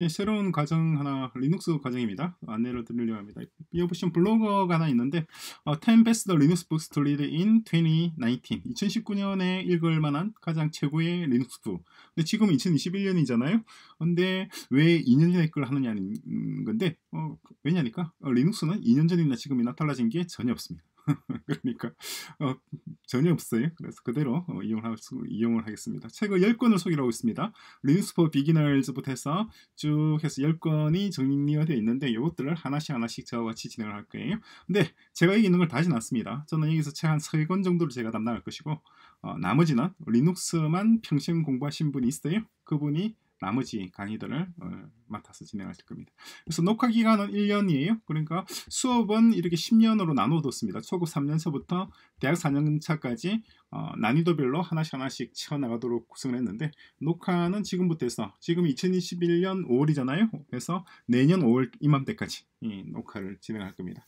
예, 새로운 과정 하나 리눅스 과정입니다. 안내를 드리려고 합니다. 이어보시면 블로그가 하나 있는데 어, 10 Best Linux Books to Read in 2019 2019년에 읽을 만한 가장 최고의 리눅스 부 근데 지금 2021년이잖아요. 근데 왜 2년 전에 글 하느냐는 건데 어, 왜냐니까 어, 리눅스는 2년 전이나 지금이나 달라진 게 전혀 없습니다. 그러니까 어, 전혀 없어요. 그래서 그대로 어, 이용할 수, 이용을 하겠습니다. 책을 10권을 소개하고 있습니다. 린스포 비기너즈부터 해서 쭉 해서 10권이 정리되어 있는데 이것들을 하나씩 하나씩 저와 같이 진행을 할 거예요. 근데 제가 여기 있는 걸 다진 않습니다. 저는 여기서 책한 3권 정도를 제가 담당할 것이고 어, 나머지는 리눅스만 평생 공부하신 분이 있어요. 그분이 나머지 강의들을 어, 맡아서 진행하실 겁니다. 그래서 녹화 기간은 1년이에요. 그러니까 수업은 이렇게 10년으로 나눠뒀습니다. 초고 3년서부터 대학 4년차까지 어, 난이도별로 하나씩 하나씩 채워나가도록 구성을 했는데 녹화는 지금부터 해서 지금 2021년 5월이잖아요. 그래서 내년 5월 이맘때까지 이 녹화를 진행할 겁니다.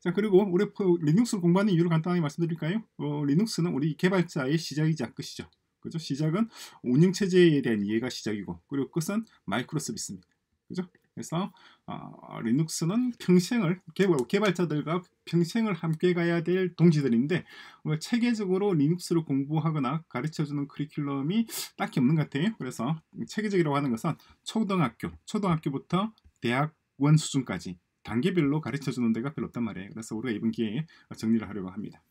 자 그리고 우리 리눅스 공부하는 이유를 간단하게 말씀드릴까요? 어, 리눅스는 우리 개발자의 시작이자 끝이죠. 그죠? 시작은 운영 체제에 대한 이해가 시작이고 그리고 끝은 마이크로 서비스입니다. 그죠? 그래서 어, 리눅스는 평생을 개발, 개발자들과 평생을 함께 가야 될 동지들인데 어, 체계적으로 리눅스를 공부하거나 가르쳐주는 커리큘럼이 딱히 없는 것 같아요. 그래서 체계적이라고 하는 것은 초등학교, 초등학교부터 대학원 수준까지 단계별로 가르쳐주는 데가 별로 없단 말이에요. 그래서 우리가 이번 기회에 정리를 하려고 합니다.